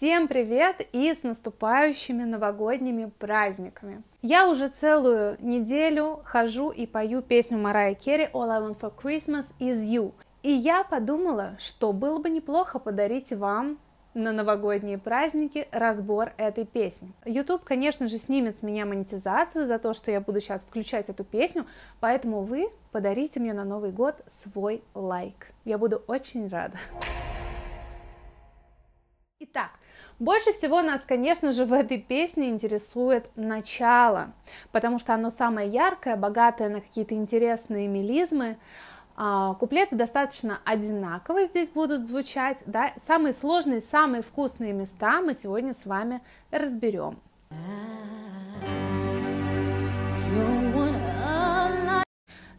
Всем привет и с наступающими новогодними праздниками! Я уже целую неделю хожу и пою песню Марая Керри All I Want For Christmas Is You. И я подумала, что было бы неплохо подарить вам на новогодние праздники разбор этой песни. YouTube, конечно же, снимет с меня монетизацию за то, что я буду сейчас включать эту песню, поэтому вы подарите мне на Новый год свой лайк. Я буду очень рада. Больше всего нас, конечно же, в этой песне интересует начало, потому что оно самое яркое, богатое на какие-то интересные мелизмы. А, куплеты достаточно одинаково здесь будут звучать, да? Самые сложные, самые вкусные места мы сегодня с вами разберем.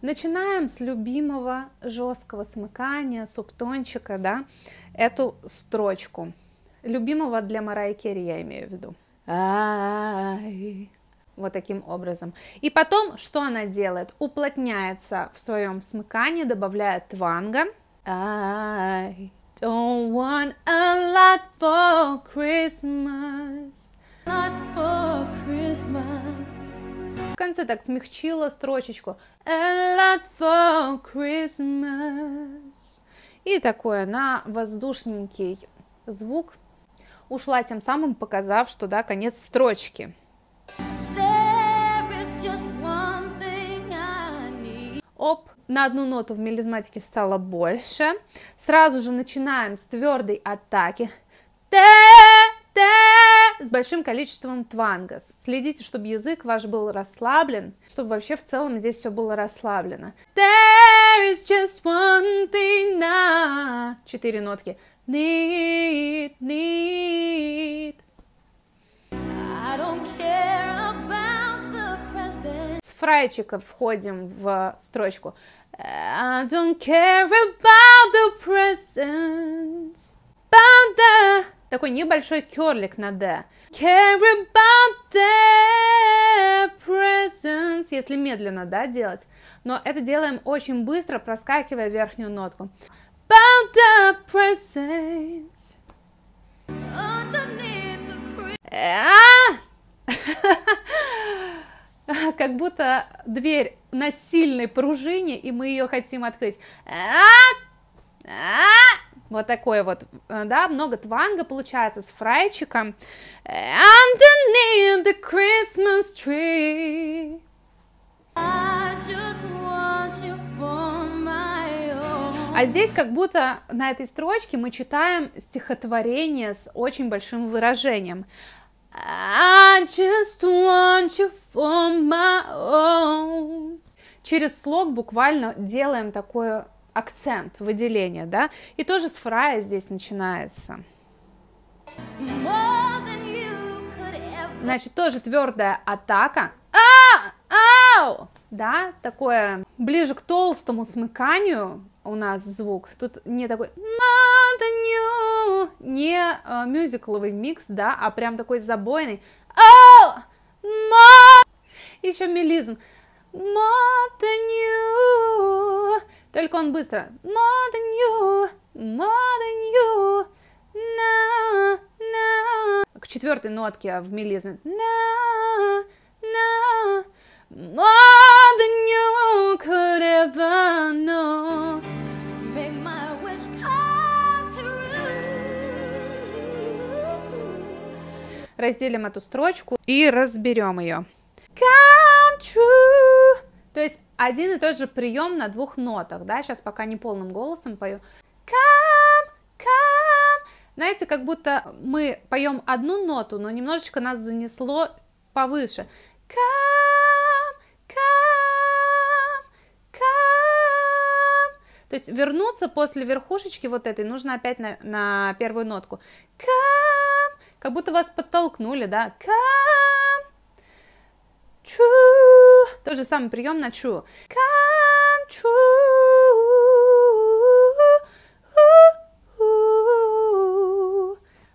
Начинаем с любимого жесткого смыкания, субтончика, да, эту строчку. Любимого для Марай Керри я имею в виду. Ай. Вот таким образом. И потом, что она делает? Уплотняется в своем смыкании, добавляет тванга. I don't want a lot for Christmas. Not for Christmas. В конце так смягчила строчечку. A lot for Christmas. И такой на воздушненький звук ушла, тем самым показав, что да, конец строчки. Оп, на одну ноту в мелизматике стало больше. Сразу же начинаем с твердой атаки. Т, Т с большим количеством тванга. Следите, чтобы язык ваш был расслаблен, чтобы вообще в целом здесь все было расслаблено. Т, There is just one thing I... Четыре нотки. Need, need. I don't care about the present. С фрайчика входим в строчку. I don't care about the present. About the... Такой небольшой керлик на D. Care about the present плюс, если медленно, да, делать. Но это делаем очень быстро, проскакивая верхнюю нотку. А! Как будто дверь на сильной пружине, и мы ее хотим открыть. А! Вот такое вот, э, да, много тванга получается с фрайчиком. Underneath the Christmas tree. А здесь как будто на этой строчке мы читаем стихотворение с очень большим выражением. I just want you for my own. Через слог буквально делаем такой акцент, выделение, да? И тоже с фрая здесь начинается. Значит, тоже твердая атака, Мяу! Да, такое ближе к толстому смыканию у нас звук. Тут не такой Mother не э, мюзикловый микс, да, а прям такой забойный. Oh, ma... Еще мелизм. Только он быстро. К четвертой нотке в мелизме more than you could ever know. Make my wish come true. Разделим эту строчку и разберем ее. Come true. То есть один и тот же прием на двух нотах, да, сейчас пока не полным голосом пою. Come, come. Знаете, как будто мы поем одну ноту, но немножечко нас занесло повыше. Come. То есть вернуться после верхушечки вот этой нужно опять на, на первую нотку. Come, как будто вас подтолкнули, да? Come, true. Тот же самый прием на true. Come true.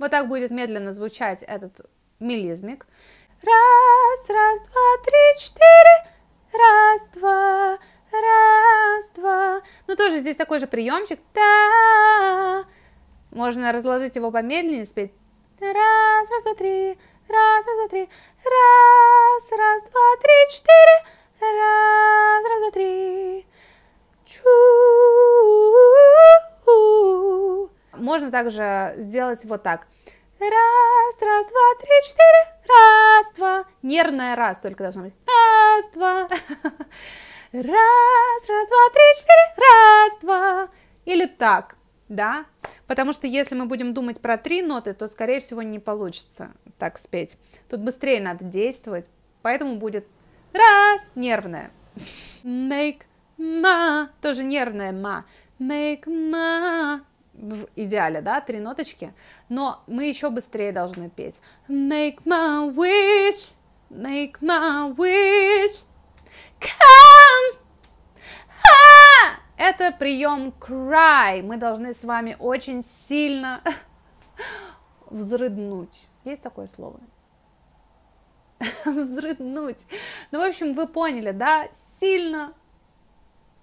Вот так будет медленно звучать этот мелизмик. Раз, раз, два, три, четыре. Раз, два, раз, два. Ну, тоже здесь такой же приемчик. Та. Можно разложить его помедленнее, спеть. Раз, раз, два, три. Раз, раз, два, три. Раз, раз, два, три, четыре. Раз, раз, два, три. Чу. Можно также сделать вот так. Раз, раз, два, три, четыре. Раз, два. Нервная раз только должна быть. Раз, два. Раз, раз, два, три, четыре, раз, два. Или так, да? Потому что если мы будем думать про три ноты, то, скорее всего, не получится так спеть. Тут быстрее надо действовать, поэтому будет раз, нервная, Make ma, тоже нервная ma. Make ma, в идеале, да, три ноточки, но мы еще быстрее должны петь. Make my wish, make my wish, Come! Ah! Это прием cry. Мы должны с вами очень сильно взрыднуть. Есть такое слово? взрыднуть. Ну, в общем, вы поняли, да? Сильно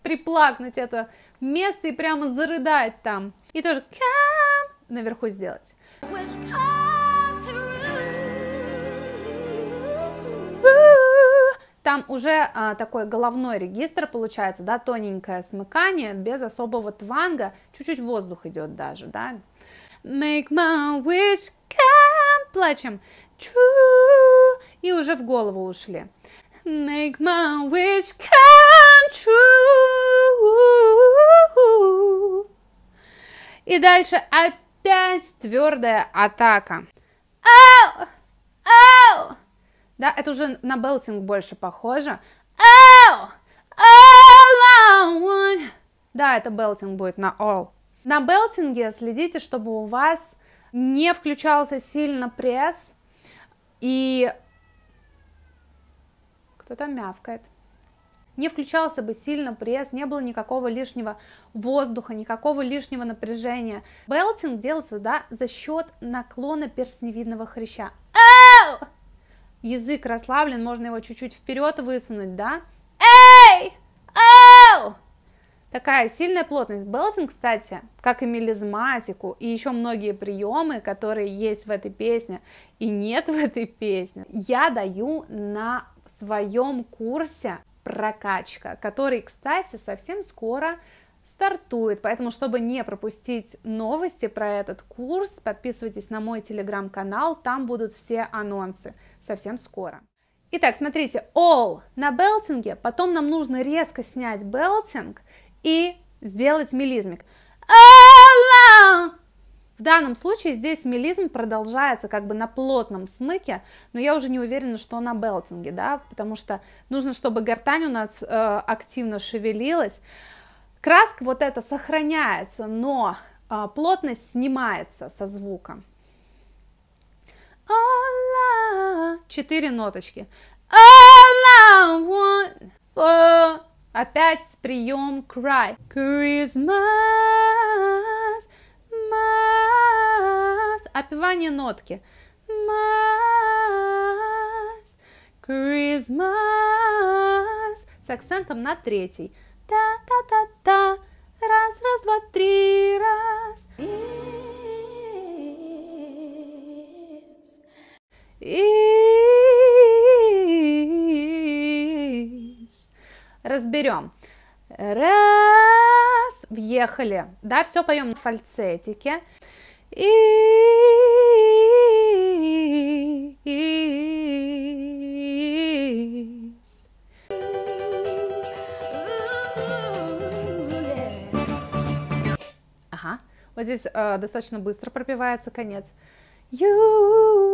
приплакнуть это место и прямо зарыдать там. И тоже come наверху сделать. там уже а, такой головной регистр получается, да, тоненькое смыкание, без особого тванга, чуть-чуть воздух идет даже, да. Make my wish come, плачем, true, и уже в голову ушли. Make my wish come true. И дальше опять твердая атака. Да, это уже на белтинг больше похоже. All, all I want. Да, это белтинг будет на all. На белтинге следите, чтобы у вас не включался сильно пресс. И кто-то мявкает. Не включался бы сильно пресс, не было никакого лишнего воздуха, никакого лишнего напряжения. Белтинг делается да, за счет наклона персневидного хряща язык расслаблен, можно его чуть-чуть вперед высунуть, да? Эй! Оу! Такая сильная плотность. Белтинг, кстати, как и мелизматику, и еще многие приемы, которые есть в этой песне и нет в этой песне, я даю на своем курсе прокачка, который, кстати, совсем скоро стартует. Поэтому, чтобы не пропустить новости про этот курс, подписывайтесь на мой телеграм-канал, там будут все анонсы совсем скоро. Итак, смотрите, all на белтинге, потом нам нужно резко снять белтинг и сделать мелизмик. в данном случае здесь мелизм продолжается как бы на плотном смыке, но я уже не уверена, что на белтинге, да, потому что нужно, чтобы гортань у нас э, активно шевелилась. Краска вот эта сохраняется, но э, плотность снимается со звука. Ола, Четыре ноточки. All I want for... Опять прием cry. Christmas, mas. Опевание нотки. Mas, Christmas. С акцентом на третий. Та-та-та-та. Раз, раз, два, три, раз. is. Разберем. Раз, въехали. Да, все поем на фальцетике. Is. Ага. Вот здесь э, достаточно быстро пропивается конец. You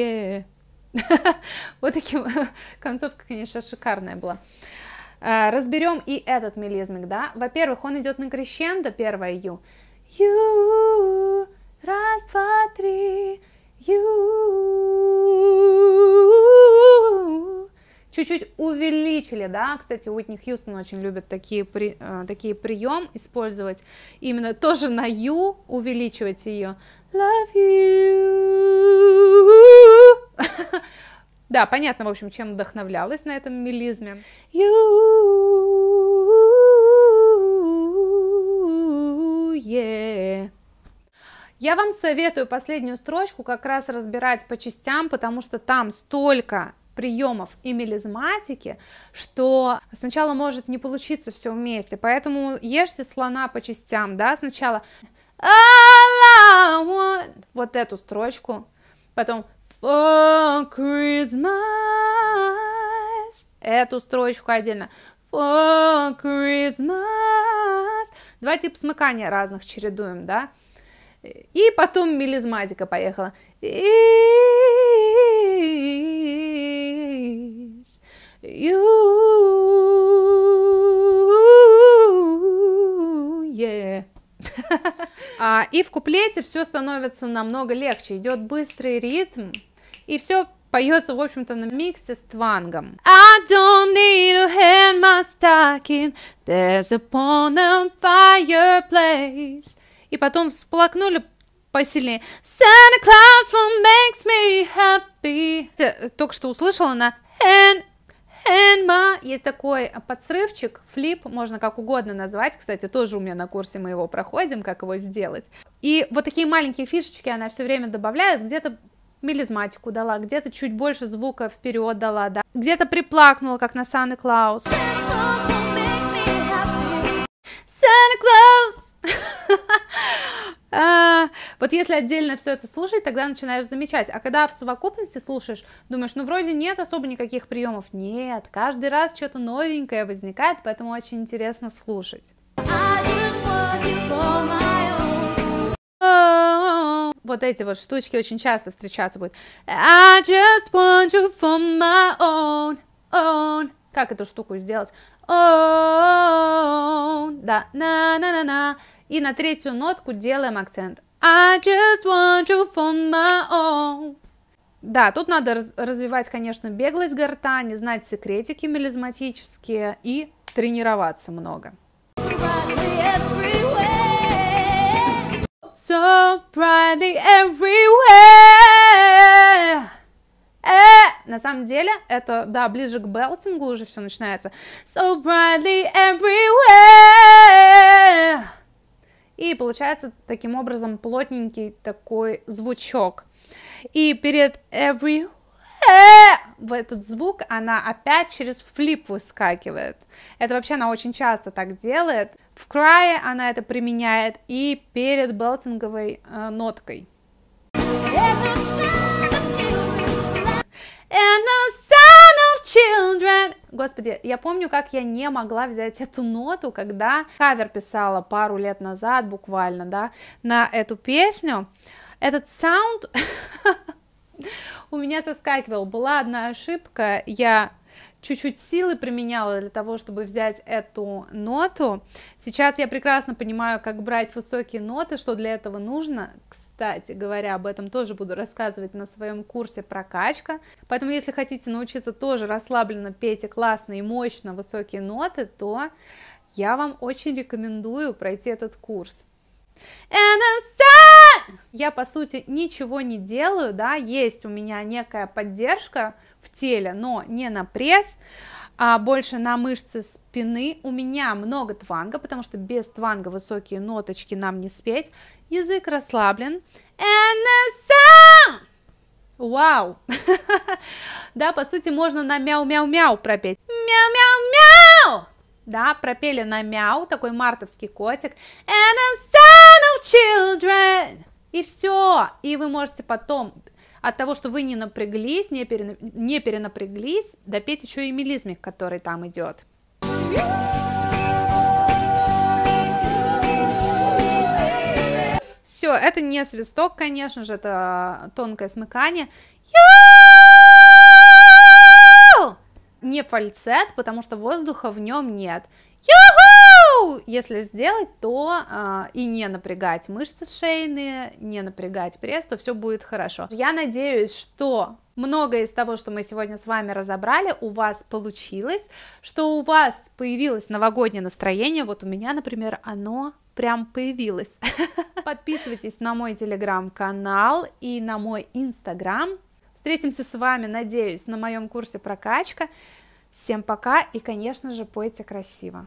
е Вот таким концовка, конечно, шикарная была. А, Разберем и этот мелизмик, да. Во-первых, он идет на крещендо, первое ю. Ю, раз, два, три, ю. Чуть-чуть увеличили, да, кстати, Уитни Хьюстон очень любит такие, при, э, такие прием использовать, именно тоже на ю увеличивать ее. Love you. Да, понятно, в общем, чем вдохновлялась на этом мелизме. Я вам советую последнюю строчку как раз разбирать по частям, потому что там столько приемов и мелизматики, что сначала может не получиться все вместе, поэтому ешьте слона по частям, да, сначала вот эту строчку Потом For Christmas. Эту строчку отдельно. For Christmas. Два типа смыкания разных чередуем, да? И потом мелизматика поехала. Is you А, и в куплете все становится намного легче, идет быстрый ритм, и все поется, в общем-то, на миксе с твангом. I don't need to hand my stocking, there's a pond on fireplace. И потом всплакнули посильнее. Santa Claus will makes me happy. Э, только что услышала на and Энма. Есть такой подсрывчик, флип, можно как угодно назвать. Кстати, тоже у меня на курсе мы его проходим, как его сделать. И вот такие маленькие фишечки она все время добавляет, где-то мелизматику дала, где-то чуть больше звука вперед дала, да, где-то приплакнула, как на Санта Клаус. Санта Клаус! А, вот если отдельно все это слушать, тогда начинаешь замечать. А когда в совокупности слушаешь, думаешь, ну вроде нет особо никаких приемов. Нет, каждый раз что-то новенькое возникает, поэтому очень интересно слушать. Вот эти вот штучки очень часто встречаться будут. I just want you for my own, own. Как эту штуку сделать? Own. Да, на-на-на-на. И на третью нотку делаем акцент. I just want you for my own. Да, тут надо развивать, конечно, беглость гортани, знать секретики мелизматические и тренироваться много. So brightly everywhere. Э, на самом деле, это, да, ближе к белтингу уже все начинается. So brightly everywhere и получается таким образом плотненький такой звучок. И перед every э, в этот звук она опять через флип выскакивает. Это вообще она очень часто так делает. В крае она это применяет и перед белтинговой э, ноткой. And children. Господи, я помню, как я не могла взять эту ноту, когда кавер писала пару лет назад буквально, да, на эту песню. Этот саунд у меня соскакивал. Была одна ошибка, я чуть-чуть силы применяла для того, чтобы взять эту ноту. Сейчас я прекрасно понимаю, как брать высокие ноты, что для этого нужно. Кстати говоря, об этом тоже буду рассказывать на своем курсе прокачка. Поэтому, если хотите научиться тоже расслабленно петь и классно и мощно высокие ноты, то я вам очень рекомендую пройти этот курс. And я, по сути, ничего не делаю, да, есть у меня некая поддержка в теле, но не на пресс, а больше на мышцы спины. У меня много тванга, потому что без тванга высокие ноточки нам не спеть. Язык расслаблен. Вау! да, по сути, можно на мяу-мяу-мяу пропеть. Мяу-мяу-мяу! Да, пропели на мяу, такой мартовский котик. And I'm children! И все. И вы можете потом от того, что вы не напряглись, не, перена... не перенапряглись, допеть еще и мелизмик, который там идет. Все, это не свисток, конечно же, это тонкое смыкание. Не фальцет, потому что воздуха в нем нет. Если сделать, то э, и не напрягать мышцы шейные, не напрягать пресс, то все будет хорошо. Я надеюсь, что многое из того, что мы сегодня с вами разобрали, у вас получилось, что у вас появилось новогоднее настроение, вот у меня, например, оно прям появилось. Подписывайтесь на мой телеграм-канал и на мой инстаграм. Встретимся с вами, надеюсь, на моем курсе прокачка. Всем пока и, конечно же, пойте красиво.